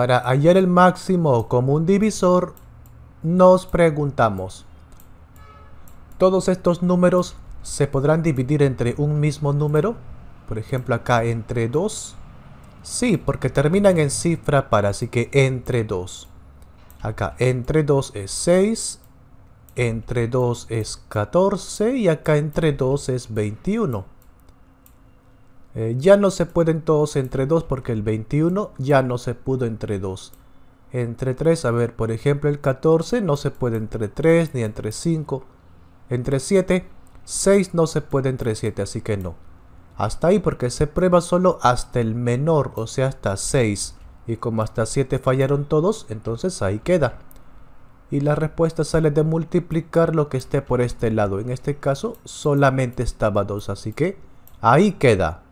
Para hallar el máximo común divisor, nos preguntamos, ¿todos estos números se podrán dividir entre un mismo número? Por ejemplo acá entre 2. Sí, porque terminan en cifra para, así que entre 2. Acá entre 2 es 6, entre 2 es 14 y acá entre 2 es 21. Eh, ya no se pueden todos entre 2 porque el 21 ya no se pudo entre 2. Entre 3, a ver, por ejemplo el 14 no se puede entre 3 ni entre 5. Entre 7, 6 no se puede entre 7, así que no. Hasta ahí porque se prueba solo hasta el menor, o sea hasta 6. Y como hasta 7 fallaron todos, entonces ahí queda. Y la respuesta sale de multiplicar lo que esté por este lado. En este caso solamente estaba 2, así que ahí queda.